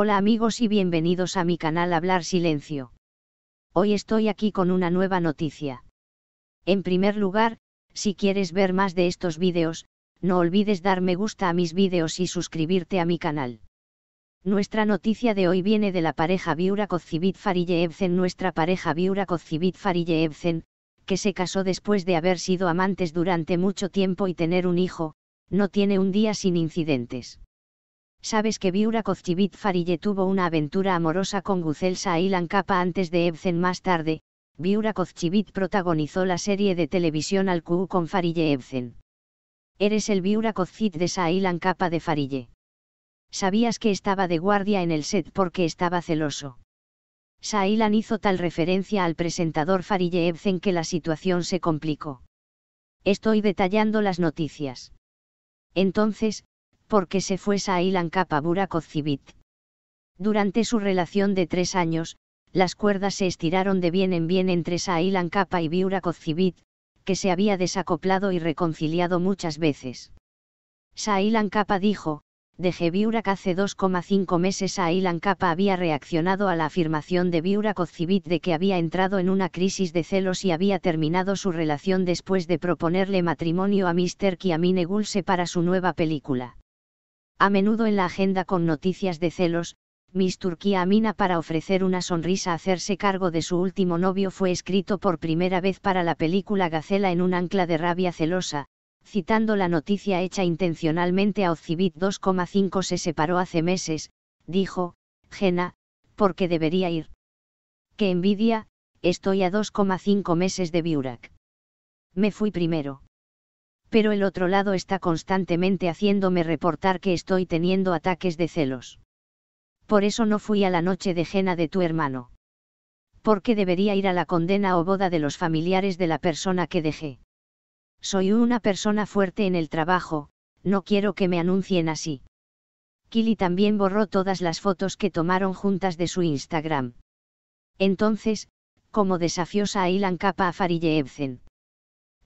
Hola amigos y bienvenidos a mi canal Hablar Silencio. Hoy estoy aquí con una nueva noticia. En primer lugar, si quieres ver más de estos vídeos, no olvides dar me gusta a mis vídeos y suscribirte a mi canal. Nuestra noticia de hoy viene de la pareja Viura Kozcivit Fariyeevzen, nuestra pareja Viura Kozcivit Fariyeevzen, que se casó después de haber sido amantes durante mucho tiempo y tener un hijo, no tiene un día sin incidentes sabes que Biura Kozchivit Farille tuvo una aventura amorosa con Guzel Sailan Capa antes de Ebsen más tarde, Biura Kozchivit protagonizó la serie de televisión Al Q con Farille Ebsen. Eres el Biura de Sailan Capa de Farille. Sabías que estaba de guardia en el set porque estaba celoso. Sailan hizo tal referencia al presentador Farille Ebsen que la situación se complicó. Estoy detallando las noticias. Entonces, porque se fue Sailan Kapabura Kozibit. Durante su relación de tres años, las cuerdas se estiraron de bien en bien entre Sailan Kappa y Biura que se había desacoplado y reconciliado muchas veces. Sailan Kappa dijo, dejé que hace 2,5 meses Sailan Kappa había reaccionado a la afirmación de Biura Kocibit de que había entrado en una crisis de celos y había terminado su relación después de proponerle matrimonio a Mr. Kiamine Gulse para su nueva película a menudo en la agenda con noticias de celos, Miss Turquía Amina para ofrecer una sonrisa hacerse cargo de su último novio fue escrito por primera vez para la película Gacela en un ancla de rabia celosa, citando la noticia hecha intencionalmente a Ozcivit 2,5 se separó hace meses, dijo, Jena, porque debería ir. ¡Qué envidia! Estoy a 2,5 meses de Biurak. Me fui primero pero el otro lado está constantemente haciéndome reportar que estoy teniendo ataques de celos. Por eso no fui a la noche de Jena de tu hermano. Porque debería ir a la condena o boda de los familiares de la persona que dejé. Soy una persona fuerte en el trabajo, no quiero que me anuncien así. Kili también borró todas las fotos que tomaron juntas de su Instagram. Entonces, como desafiosa a Ilan Capa a Farille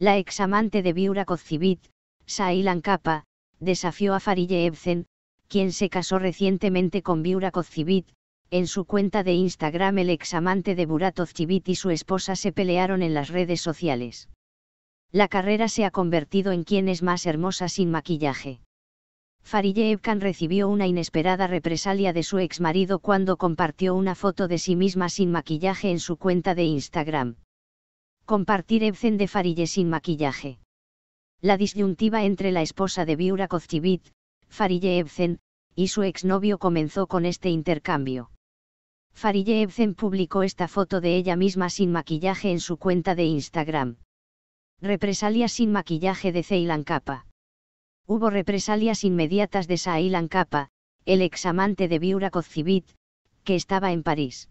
la examante de Biura Kozhivit, Sailan Kapa, desafió a Farille Ebsen, quien se casó recientemente con Biura Kozhivit, en su cuenta de Instagram el examante de Burat y su esposa se pelearon en las redes sociales. La carrera se ha convertido en quien es más hermosa sin maquillaje. Farille Evkan recibió una inesperada represalia de su exmarido cuando compartió una foto de sí misma sin maquillaje en su cuenta de Instagram. Compartir Ebzen de Farille sin maquillaje. La disyuntiva entre la esposa de Biura Kozchivit, Farille Ebzen, y su exnovio comenzó con este intercambio. Farille Ebzen publicó esta foto de ella misma sin maquillaje en su cuenta de Instagram. Represalias sin maquillaje de Ceylan Capa. Hubo represalias inmediatas de Sailan Capa, el examante de Biura Kozchivit, que estaba en París.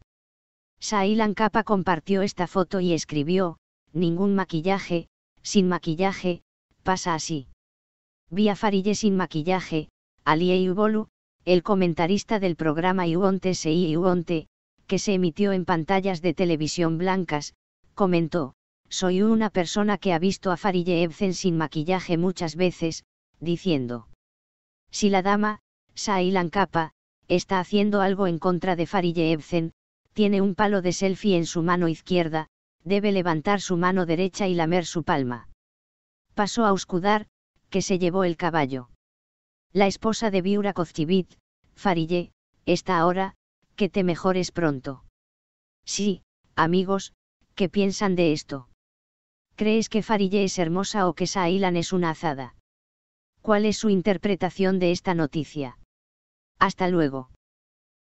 Sailan Kappa compartió esta foto y escribió, ningún maquillaje, sin maquillaje, pasa así. Vi a Farille sin maquillaje, Ali Ubolu, el comentarista del programa Iwonte Sei Iwonte, que se emitió en pantallas de televisión blancas, comentó, soy una persona que ha visto a Farille Ebsen sin maquillaje muchas veces, diciendo. Si la dama, Sailan Kappa, está haciendo algo en contra de Farille Ebsen, tiene un palo de selfie en su mano izquierda, debe levantar su mano derecha y lamer su palma. Pasó a escudar, que se llevó el caballo. La esposa de Viura Kozchivit, Farille, está ahora, que te mejores pronto. Sí, amigos, ¿qué piensan de esto? ¿Crees que Farille es hermosa o que Sailan es una azada? ¿Cuál es su interpretación de esta noticia? Hasta luego.